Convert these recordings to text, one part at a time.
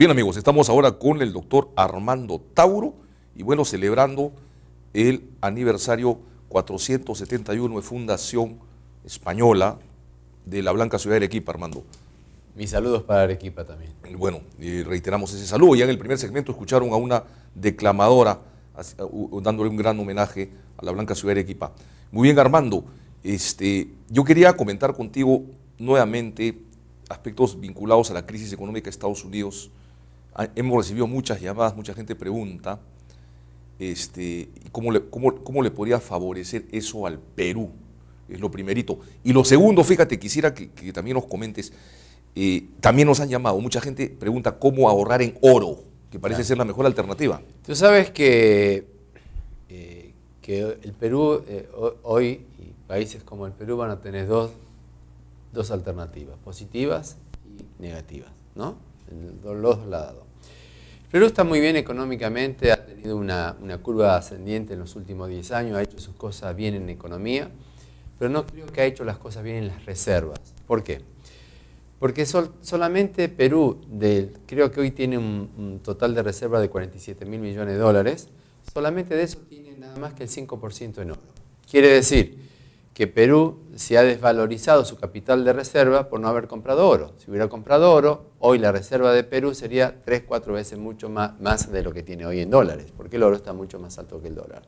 Bien amigos, estamos ahora con el doctor Armando Tauro y bueno, celebrando el aniversario 471 de Fundación Española de la Blanca Ciudad de Arequipa, Armando. Mis saludos para Arequipa también. Bueno, reiteramos ese saludo. Ya en el primer segmento escucharon a una declamadora dándole un gran homenaje a la Blanca Ciudad de Arequipa. Muy bien, Armando. Este, yo quería comentar contigo nuevamente aspectos vinculados a la crisis económica de Estados Unidos Ah, hemos recibido muchas llamadas, mucha gente pregunta este, ¿cómo, le, cómo, cómo le podría favorecer eso al Perú. Es lo primerito. Y lo segundo, fíjate, quisiera que, también nos comentes, eh, también nos han llamado, mucha gente pregunta cómo ahorrar en oro, que parece ser la mejor alternativa. Tú sabes que, eh, que el Perú eh, hoy, y países como el Perú van a tener dos, dos alternativas, positivas y negativas, ¿no? En los dos lados. Perú está muy bien económicamente, ha tenido una, curva ascendiente en los últimos 10 años, ha hecho sus cosas bien en economía, pero no creo que ha hecho las cosas bien en las reservas. ¿Por qué? Porque solamente Perú, creo que hoy tiene un, un total de reservas de 47 mil millones de dólares, solamente de eso tiene nada más que el 5% en oro. Quiere decir que Perú se ha desvalorizado su capital de reserva por no haber comprado oro. Si hubiera comprado oro, hoy la reserva de Perú sería 3, 4 veces mucho más, más de lo que tiene hoy en dólares, porque el oro está mucho más alto que el dólar.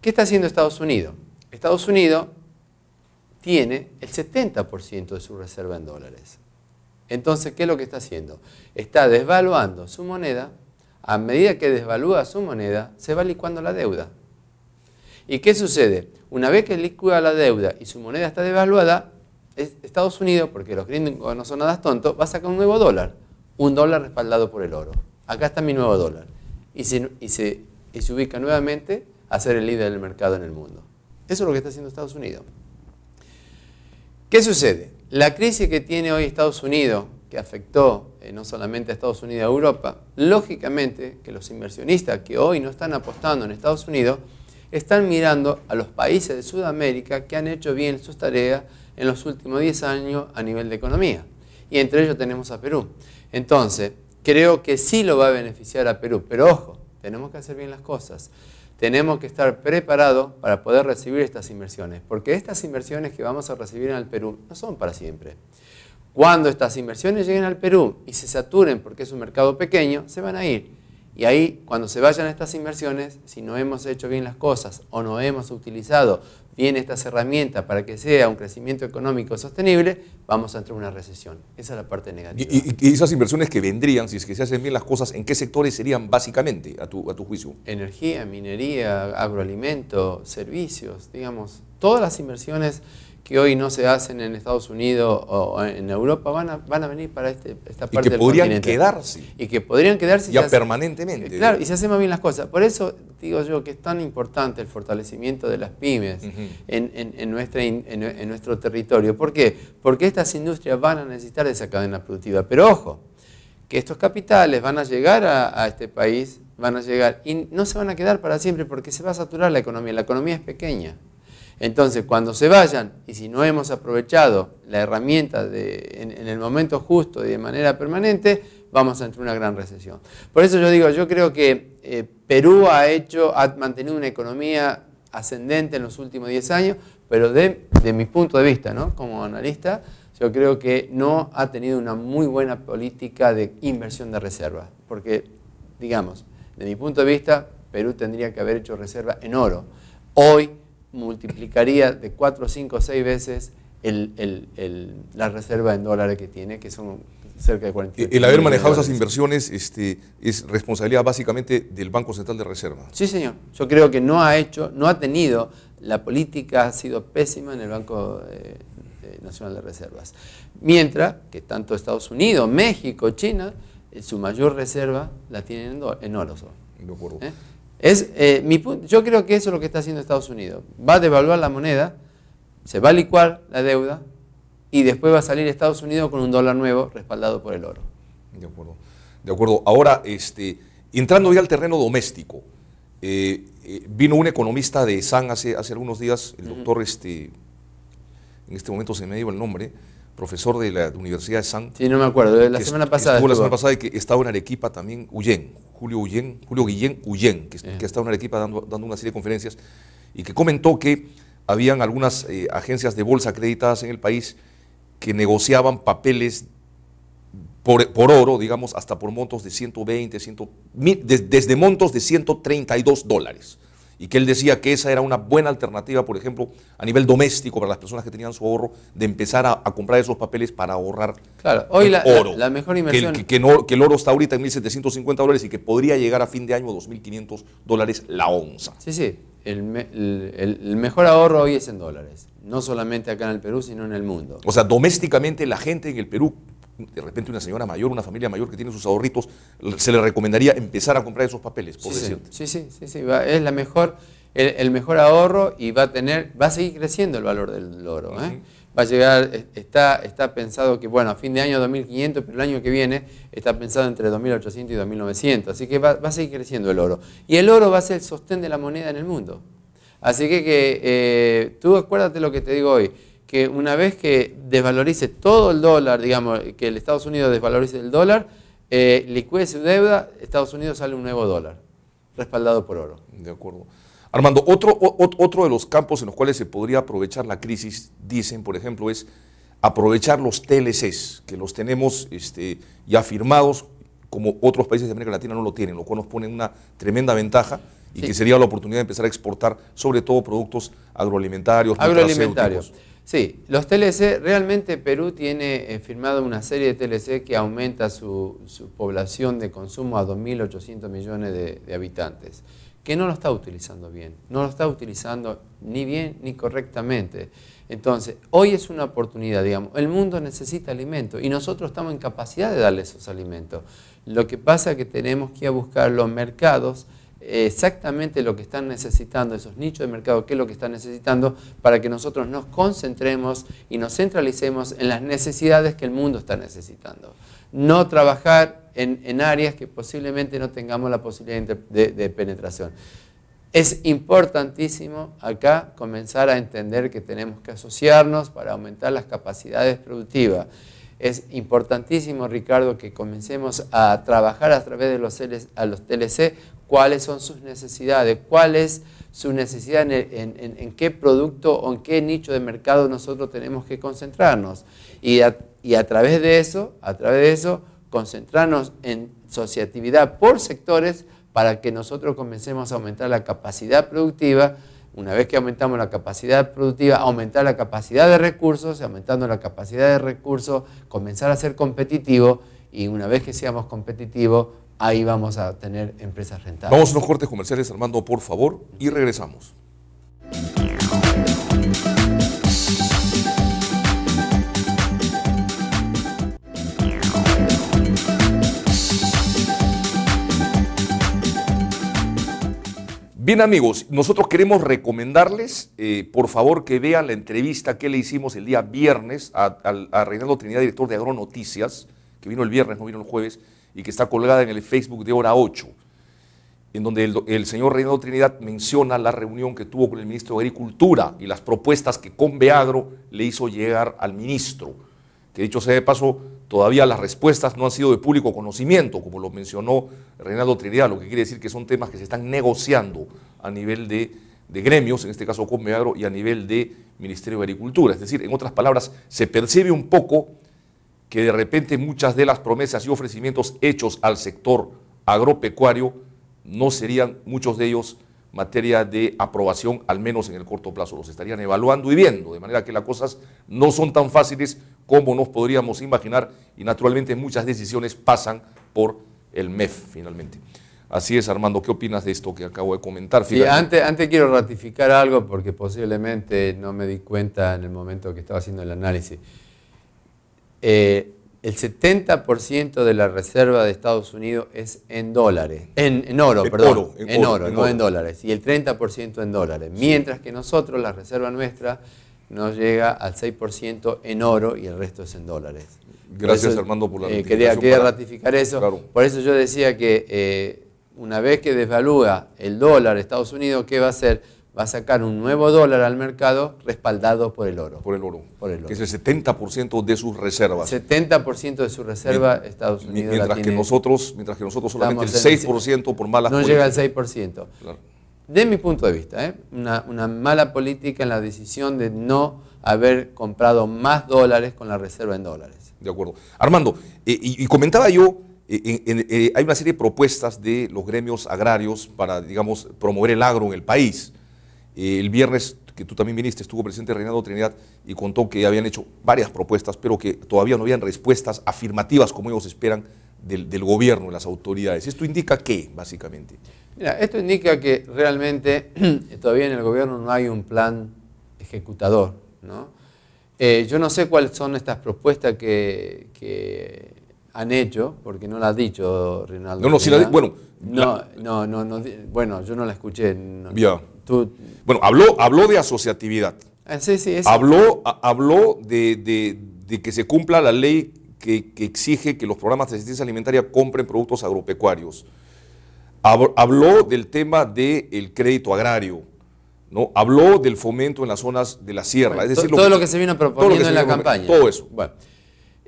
¿Qué está haciendo Estados Unidos? Estados Unidos tiene el 70% de su reserva en dólares. Entonces, ¿qué es lo que está haciendo? Está desvaluando su moneda. A medida que desvalúa su moneda, se va licuando la deuda. ¿Y qué sucede? Una vez que liquida la deuda y su moneda está devaluada, Estados Unidos, porque los gringos no son nada tontos, va a sacar un nuevo dólar. Un dólar respaldado por el oro. Acá está mi nuevo dólar. Y se, ubica nuevamente a ser el líder del mercado en el mundo. Eso es lo que está haciendo Estados Unidos. ¿Qué sucede? La crisis que tiene hoy Estados Unidos, que afectó eh, no solamente a Estados Unidos a Europa, lógicamente que los inversionistas que hoy no están apostando en Estados Unidos, están mirando a los países de Sudamérica que han hecho bien sus tareas en los últimos 10 años a nivel de economía. Y entre ellos tenemos a Perú. Entonces, creo que sí lo va a beneficiar a Perú, pero ojo, tenemos que hacer bien las cosas. Tenemos que estar preparados para poder recibir estas inversiones, porque estas inversiones que vamos a recibir en el Perú no son para siempre. Cuando estas inversiones lleguen al Perú y se saturen porque es un mercado pequeño, se van a ir. Y ahí, cuando se vayan estas inversiones, si no hemos hecho bien las cosas o no hemos utilizado bien estas herramientas para que sea un crecimiento económico sostenible, vamos a entrar en una recesión. Esa es la parte negativa. ¿Y, esas inversiones que vendrían, si es que se hacen bien las cosas, en qué sectores serían básicamente, a tu, a tu juicio? Energía, minería, agroalimento, servicios, digamos, todas las inversiones que hoy no se hacen en Estados Unidos o en Europa van a, van a venir para este, esta parte del y que podrían quedarse. Y que podrían quedarse. Ya permanentemente. claro, y se hacen más bien las cosas. Por eso digo yo que es tan importante el fortalecimiento de las pymes en, nuestro territorio. ¿Por qué? Porque estas industrias van a necesitar de esa cadena productiva. Pero ojo, que estos capitales van a llegar a este país, van a llegar y no se van a quedar para siempre porque se va a saturar la economía. La economía es pequeña. Entonces, cuando se vayan, y si no hemos aprovechado la herramienta en, el momento justo y de manera permanente, vamos a entrar en una gran recesión. Por eso yo digo, yo creo que eh, Perú ha, hecho, ha mantenido una economía ascendente en los últimos 10 años, pero de, mi punto de vista, ¿no? como analista, yo creo que no ha tenido una muy buena política de inversión de reserva. porque, digamos, de mi punto de vista, Perú tendría que haber hecho reserva en oro. Hoy multiplicaría de 4, 5, 6 veces la reserva en dólares que tiene, que son cerca de 40. El haber manejado esas inversiones este, es responsabilidad básicamente del Banco Central de Reserva. Sí, señor. Yo creo que no ha hecho, no ha tenido, la política ha sido pésima en el Banco eh, eh, Nacional de Reservas. Mientras que tanto Estados Unidos, México, China, eh, su mayor reserva la tienen en, en oro. Es, eh, mi yo creo que eso es lo que está haciendo Estados Unidos. Va a devaluar la moneda, se va a licuar la deuda y después va a salir Estados Unidos con un dólar nuevo respaldado por el oro. De acuerdo. De acuerdo. Ahora, este, entrando ya al terreno doméstico, eh, eh, vino un economista de San hace, hace algunos días, el doctor, este, en este momento se me dio el nombre, profesor de la Universidad de San. Sí, no me acuerdo, la semana pasada. la semana pasada que estaba en Arequipa también, Uyen, Julio, Julio Guillén Ullén, que, que, ha eh. estado en el dando, dando una serie de conferencias, y que comentó que habían algunas eh, agencias de bolsa acreditadas en el país que negociaban papeles por, oro, digamos, hasta por montos de 120, 100, desde montos de 132 dólares y que él decía que esa era una buena alternativa, por ejemplo, a nivel doméstico para las personas que tenían su ahorro, de empezar a, comprar esos papeles para ahorrar claro, hoy la, oro. La, mejor inversión. Que, el oro está ahorita en 1.750 dólares y que podría llegar a fin de año a 2.500 dólares la onza. Sí, sí. El, el mejor ahorro hoy es en dólares, no solamente acá en el Perú, sino en el mundo. O sea, domésticamente la gente en el Perú de repente una señora mayor, una familia mayor que tiene sus ahorritos, se le recomendaría empezar a comprar esos papeles, por sí, Sí, sí, sí, es la mejor, el, mejor ahorro y va a tener, va a seguir creciendo el valor del oro. ¿eh? Va a llegar, está, está pensado que, bueno, a fin de año 2.500, pero el año que viene está pensado entre 2.800 y 2.900, así que va, a seguir creciendo el oro. Y el oro va a ser el sostén de la moneda en el mundo. Así que, que eh, tú acuérdate lo que te digo hoy que una vez que desvalorice todo el dólar, digamos, que el Estados Unidos desvalorice el dólar, eh, liquide su deuda, Estados Unidos sale un nuevo dólar, respaldado por oro. De acuerdo. Armando, otro, otro de los campos en los cuales se podría aprovechar la crisis, dicen, por ejemplo, es aprovechar los TLCs, que los tenemos este, ya firmados, como otros países de América Latina no lo tienen, lo cual nos pone una tremenda ventaja y que sería la oportunidad de empezar a exportar sobre todo productos agroalimentarios, agroalimentarios. Sí, los TLC, realmente Perú tiene eh, firmado una serie de TLC que aumenta su, población de consumo a 2.800 millones de, de, habitantes, que no lo está utilizando bien, no lo está utilizando ni bien ni correctamente. Entonces, hoy es una oportunidad, digamos, el mundo necesita alimento y nosotros estamos en capacidad de darle esos alimentos. Lo que pasa es que tenemos que ir a buscar los mercados exactamente lo que están necesitando, esos nichos de mercado, qué es lo que están necesitando, para que nosotros nos concentremos y nos centralicemos en las necesidades que el mundo está necesitando. No trabajar en, áreas que posiblemente no tengamos la posibilidad de, penetración. Es importantísimo acá comenzar a entender que tenemos que asociarnos para aumentar las capacidades productivas es importantísimo, Ricardo, que comencemos a trabajar a través de los, a los TLC cuáles son sus necesidades, cuál es su necesidad, en, qué producto o en qué nicho de mercado nosotros tenemos que concentrarnos. Y a, través de eso, a través de eso, concentrarnos en sociatividad por sectores para que nosotros comencemos a aumentar la capacidad productiva. Una vez que aumentamos la capacidad productiva, aumentar la capacidad de recursos, aumentando la capacidad de recursos, comenzar a ser competitivo y una vez que seamos competitivos, ahí vamos a tener empresas rentables. Vamos a unos cortes comerciales, Armando, por favor, y regresamos. Bien amigos, nosotros queremos recomendarles, eh, por favor, que vean la entrevista que le hicimos el día viernes a, a Reinaldo Trinidad, director de Agronoticias, que vino el viernes, no vino el jueves, y que está colgada en el Facebook de Hora 8, en donde el, señor Reinaldo Trinidad menciona la reunión que tuvo con el ministro de Agricultura y las propuestas que Conveagro le hizo llegar al ministro. Que dicho sea de paso, todavía las respuestas no han sido de público conocimiento, como lo mencionó Reinaldo Trinidad, lo que quiere decir que son temas que se están negociando a nivel de, de gremios, en este caso Conveagro, y a nivel de Ministerio de Agricultura. Es decir, en otras palabras, se percibe un poco que de repente muchas de las promesas y ofrecimientos hechos al sector agropecuario no serían muchos de ellos materia de aprobación, al menos en el corto plazo. Los estarían evaluando y viendo, de manera que las cosas no son tan fáciles como nos podríamos imaginar y naturalmente muchas decisiones pasan por el MEF finalmente. Así es, Armando, ¿qué opinas de esto que acabo de comentar? Sí, antes, antes quiero ratificar algo porque posiblemente no me di cuenta en el momento que estaba haciendo el análisis. Eh, el 70% de la reserva de Estados Unidos es en dólares, en, oro, perdón, en, oro, no en dólares, y el 30% en dólares, mientras que nosotros, la reserva nuestra, nos llega al 6% en oro y el resto es en dólares. Gracias Armando por la eh, quería, ratificar eso. Por eso yo decía que eh, una vez que desvalúa el dólar Estados Unidos, ¿qué va a hacer? va a sacar un nuevo dólar al mercado respaldado por el oro. Por el oro. Que es el 70% de sus reservas. 70% de su reserva Estados Unidos. Mientras, que nosotros, mientras que nosotros solamente el 6% por malas No llega al 6%. Claro. De mi punto de vista, ¿eh? una, mala política en la decisión de no haber comprado más dólares con la reserva en dólares. De acuerdo. Armando, eh, y, comentaba yo, eh, hay una serie de propuestas de los gremios agrarios para, digamos, promover el agro en el país. Eh, el viernes, que tú también viniste, estuvo presente Reinaldo Trinidad y contó que habían hecho varias propuestas, pero que todavía no habían respuestas afirmativas como ellos esperan del, gobierno, de las autoridades. ¿Esto indica qué, básicamente? Mira, esto indica que realmente todavía en el gobierno no hay un plan ejecutador, ¿no? Eh, yo no sé cuáles son estas propuestas que, han hecho, porque no las ha dicho Reinaldo. No, no, bueno. No, no, no, no, bueno, yo no la escuché. No, bueno, habló, habló de asociatividad. Ah, habló, habló de, que se cumpla la ley que, exige que los programas de asistencia alimentaria compren productos agropecuarios. Habló del tema del crédito agrario. ¿no? Habló del fomento en las zonas de la sierra. es decir, todo lo que, se vino proponiendo en la campaña. Todo eso. Bueno.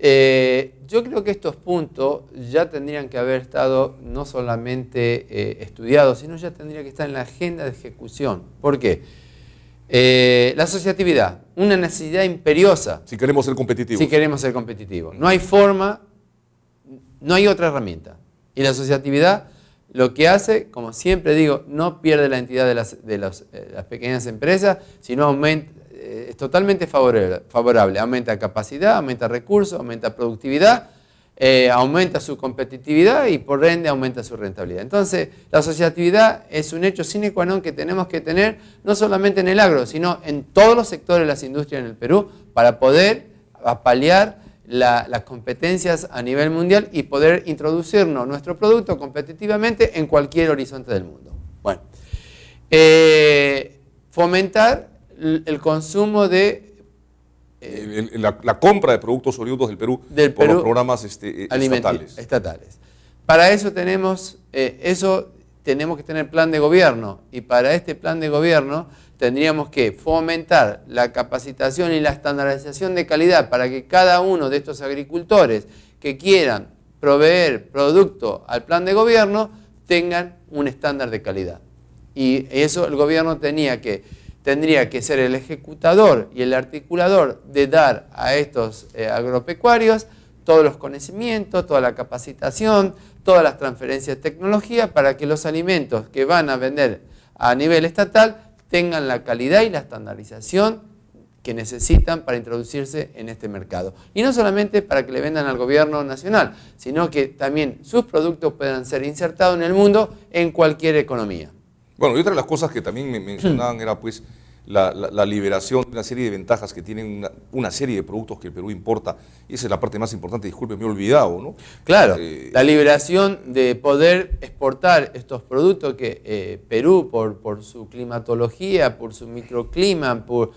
Eh, yo creo que estos puntos ya tendrían que haber estado no solamente eh, estudiados, sino ya tendría que estar en la agenda de ejecución. ¿Por qué? Eh, la asociatividad, una necesidad imperiosa. Si queremos ser competitivos. Si queremos ser competitivos. No hay forma, no hay otra herramienta. Y la asociatividad lo que hace, como siempre digo, no pierde la entidad de las pequeñas empresas, sino aumenta, eh, es totalmente favorable, Aumenta capacidad, aumenta recursos, aumenta productividad, eh, aumenta su competitividad y por ende aumenta su rentabilidad. Entonces, la asociatividad es un hecho sine qua non que tenemos que tener no solamente en el agro, sino en todos los sectores de las industrias en el Perú para poder paliar las competencias a nivel mundial y poder introducirnos nuestro producto competitivamente en cualquier horizonte del mundo. Bueno, eh, fomentar el consumo de... la, compra de productos oriundos del Perú por los programas este, eh, estatales. Para eso tenemos, eh, eso tenemos que tener plan de gobierno y para este plan de gobierno tendríamos que fomentar la capacitación y la estandarización de calidad para que cada uno de estos agricultores que quieran proveer producto al plan de gobierno tengan un estándar de calidad. Y eso el gobierno tenía que tendría que ser el ejecutador y el articulador de dar a estos eh, agropecuarios todos los conocimientos, toda la capacitación, todas las transferencias de tecnología para que los alimentos que van a vender a nivel estatal tengan la calidad y la estandarización que necesitan para introducirse en este mercado. Y no solamente para que le vendan al gobierno nacional, sino que también sus productos puedan ser insertados en el mundo en cualquier economía. Bueno, y otra de las cosas que también me hmm. mencionaban era pues la, liberación de una serie de ventajas que tienen una, serie de productos que el Perú importa. Y esa es la parte más importante, disculpe, me he olvidado, ¿no? Claro, eh, la liberación de poder exportar estos productos que eh, Perú, por, su climatología, por su microclima, por,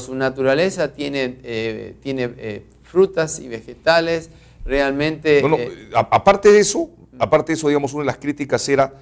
su naturaleza, tiene, eh, tiene frutas y vegetales realmente... Bueno, aparte de eso, aparte de eso, digamos, una de las críticas era,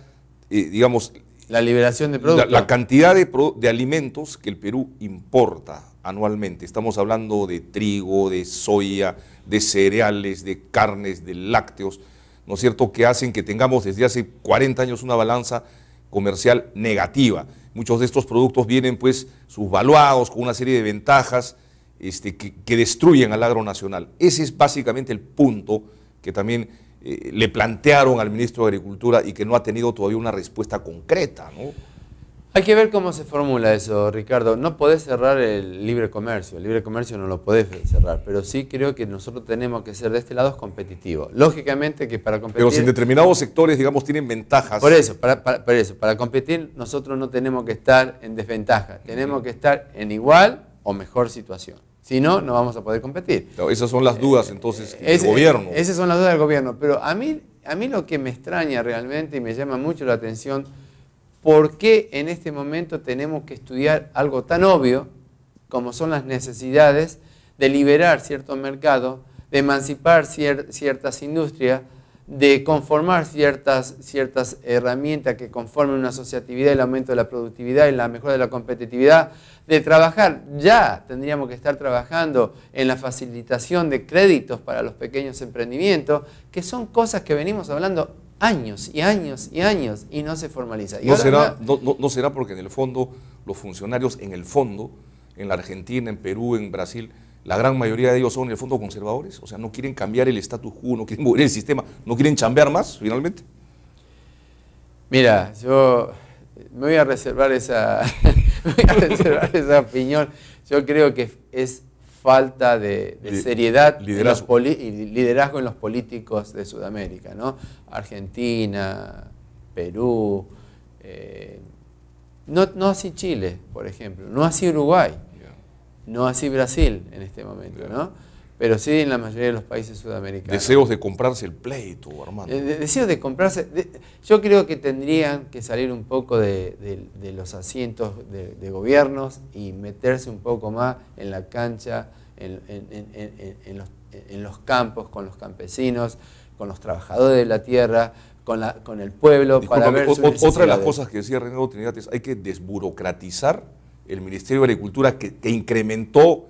digamos, la liberación de productos. La, cantidad de, alimentos que el Perú importa anualmente. Estamos hablando de trigo, de soya, de cereales, de carnes, de lácteos, ¿no es cierto?, que hacen que tengamos desde hace 40 años una balanza comercial negativa. Muchos de estos productos vienen pues subvaluados con una serie de ventajas este, que, que destruyen al agro nacional. Ese es básicamente el punto que también eh, le plantearon al ministro de Agricultura y que no ha tenido todavía una respuesta concreta, ¿no? Hay que ver cómo se formula eso, Ricardo. No podés cerrar el libre comercio, el libre comercio no lo podés cerrar, pero sí creo que nosotros tenemos que ser de este lado competitivos. Lógicamente que para competir... Pero si en determinados sectores, digamos, tienen ventajas. Por eso, por eso, para competir nosotros no tenemos que estar en desventaja, tenemos que estar en igual o mejor situación. Si no, no vamos a poder competir. esas son las dudas entonces eh, del gobierno. Eh, esas son las dudas del gobierno. Pero a mí, a mí lo que me extraña realmente y me llama mucho la atención, ¿por qué en este momento tenemos que estudiar algo tan obvio como son las necesidades de liberar cierto mercado, de emancipar ciertas industrias, de conformar ciertas, ciertas herramientas que conformen una asociatividad, el aumento de la productividad y la mejora de la competitividad, de trabajar, ya tendríamos que estar trabajando en la facilitación de créditos para los pequeños emprendimientos, que son cosas que venimos hablando años y años y años y no se formaliza. no, será, no será porque en el fondo los funcionarios, en el fondo, en la Argentina, en Perú, en Brasil, la gran mayoría de ellos son en el fondo conservadores, o sea, no quieren cambiar el estatus quo, no quieren mover el sistema, no quieren chambear más, finalmente. Mira, yo me voy a reservar esa, opinión. Yo creo que es falta de, seriedad liderazgo. y liderazgo en los políticos de Sudamérica, ¿no? Argentina, Perú, eh, no así Chile, por ejemplo, no así Uruguay. No así Brasil en este momento, ¿no? Pero sí en la mayoría de los países sudamericanos. Deseos de comprarse el pleito, hermano. Eh, deseos de comprarse. yo creo que tendrían que salir un poco de, los asientos de, gobiernos y meterse un poco más en la cancha, en, los, campos, con los campesinos, con los trabajadores de la tierra, con, la, con, el pueblo para ver Otra de las cosas que decía René Trinidad es hay que desburocratizar el Ministerio de Agricultura, que, incrementó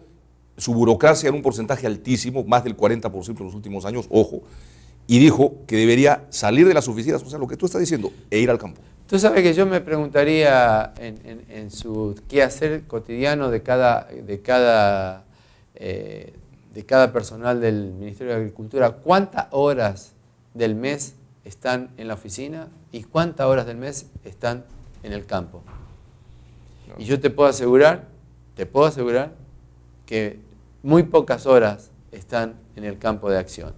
su burocracia en un porcentaje altísimo, más del 40% en los últimos años, ojo, y dijo que debería salir de las oficinas, o sea, lo que tú estás diciendo, e ir al campo. Tú sabes que yo me preguntaría en, en, en su quehacer cotidiano de cada, de, cada, eh, de cada personal del Ministerio de Agricultura, ¿cuántas horas del mes están en la oficina y cuántas horas del mes están en el campo? Y yo te puedo asegurar, te puedo asegurar que muy pocas horas están en el campo de acción.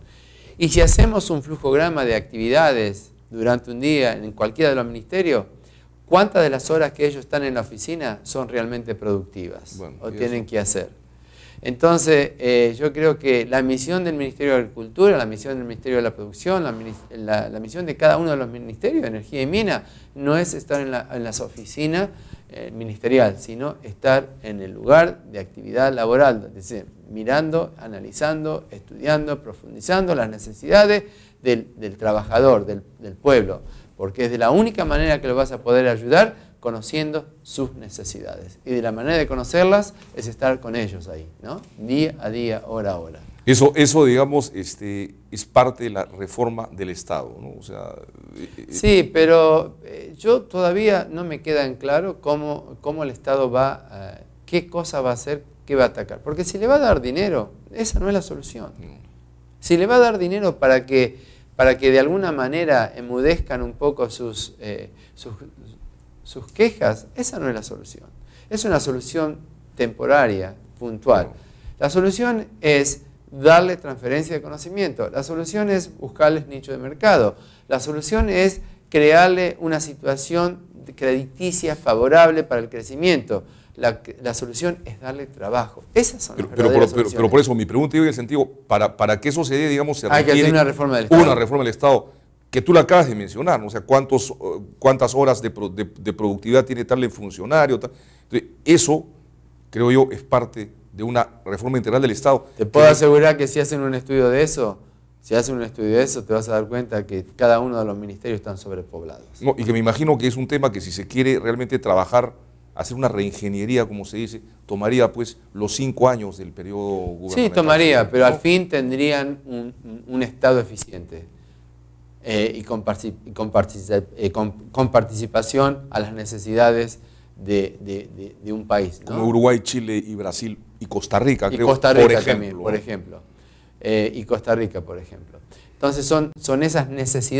Y si hacemos un flujograma de actividades durante un día en cualquiera de los ministerios, ¿cuántas de las horas que ellos están en la oficina son realmente productivas o tienen que hacer? Entonces, eh, yo creo que la misión del Ministerio de Agricultura, la misión del Ministerio de la Producción, la, misión de cada uno de los ministerios de Energía y Mina, no es estar en, las oficinas ministeriales, eh, ministerial, sino estar en el lugar de actividad laboral, decir, mirando, analizando, estudiando, profundizando las necesidades del, trabajador, del pueblo, porque es de la única manera que lo vas a poder ayudar conociendo sus necesidades. Y de la manera de conocerlas es estar con ellos ahí, ¿no? Día a día, hora a hora. Eso, eso digamos, este, es parte de la reforma del Estado, ¿no? sea, eh, eh, sí, pero eh, yo todavía no me queda en claro cómo, el Estado va, qué cosa va a hacer, qué va a atacar. Porque si le va a dar dinero, esa no es la solución. Mm. Si le va a dar dinero para que, para que de alguna manera emudezcan un poco sus sus quejas, esa no es la solución. Es una solución temporaria, puntual. La solución es darle transferencia de conocimiento. La solución es buscarles nicho de mercado. La solución es crearle una situación crediticia favorable para el crecimiento. La, solución es darle trabajo. Esas son pero, las pero, por eso mi pregunta iba en el sentido, para, para que eso se dé, digamos, se Hay que una reforma del Estado. Una reforma del Estado que tú la acabas de mencionar, o sea, cuántos, eh, cuántas horas de, productividad tiene tal funcionario. eso, creo yo, es parte de una reforma integral del Estado. Te puedo asegurar que si hacen un estudio de eso, si hacen un estudio de eso, te vas a dar cuenta que cada uno de los ministerios están sobrepoblados. y que me imagino que es un tema que si se quiere realmente trabajar, hacer una reingeniería, como se dice, tomaría pues los cinco años del periodo gubernamental. Sí, tomaría, pero al fin tendrían un Estado eficiente. Eh, y, eh, con, participación a las necesidades de, un país. Como Uruguay, Chile y Brasil y Costa Rica, creo, Costa Rica por ejemplo. por eh, ejemplo. y Costa Rica, por ejemplo. Entonces son, son esas necesidades.